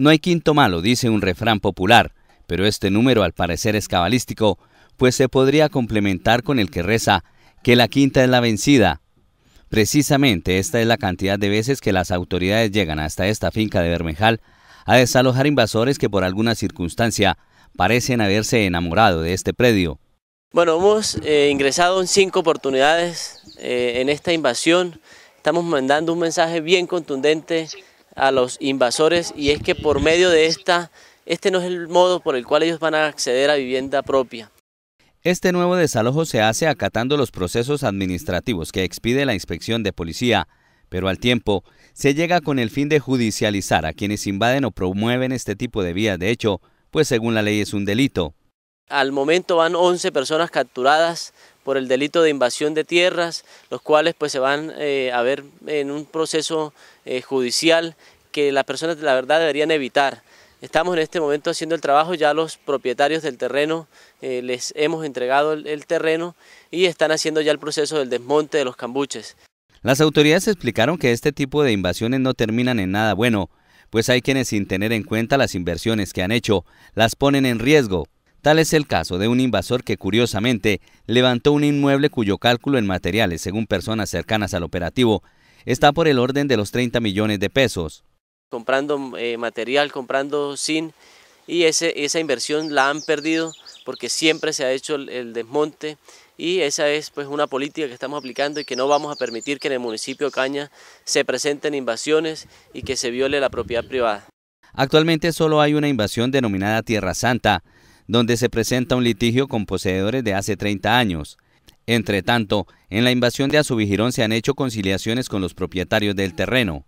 No hay quinto malo, dice un refrán popular, pero este número al parecer es cabalístico, pues se podría complementar con el que reza que la quinta es la vencida. Precisamente esta es la cantidad de veces que las autoridades llegan hasta esta finca de Bermejal a desalojar invasores que por alguna circunstancia parecen haberse enamorado de este predio. Bueno, hemos eh, ingresado en cinco oportunidades eh, en esta invasión. Estamos mandando un mensaje bien contundente a los invasores y es que por medio de esta, este no es el modo por el cual ellos van a acceder a vivienda propia. Este nuevo desalojo se hace acatando los procesos administrativos que expide la inspección de policía, pero al tiempo se llega con el fin de judicializar a quienes invaden o promueven este tipo de vías de hecho, pues según la ley es un delito. Al momento van 11 personas capturadas, por el delito de invasión de tierras, los cuales pues se van eh, a ver en un proceso eh, judicial que las personas la verdad deberían evitar. Estamos en este momento haciendo el trabajo, ya los propietarios del terreno eh, les hemos entregado el, el terreno y están haciendo ya el proceso del desmonte de los cambuches. Las autoridades explicaron que este tipo de invasiones no terminan en nada bueno, pues hay quienes sin tener en cuenta las inversiones que han hecho, las ponen en riesgo Tal es el caso de un invasor que curiosamente levantó un inmueble cuyo cálculo en materiales, según personas cercanas al operativo, está por el orden de los 30 millones de pesos. Comprando eh, material, comprando zinc y esa inversión la han perdido porque siempre se ha hecho el, desmonte y esa es pues una política que estamos aplicando y que no vamos a permitir que en el municipio Caña se presenten invasiones y que se viole la propiedad privada. Actualmente solo hay una invasión denominada Tierra Santa, donde se presenta un litigio con poseedores de hace 30 años. Entre tanto, en la invasión de Azubigirón se han hecho conciliaciones con los propietarios del terreno.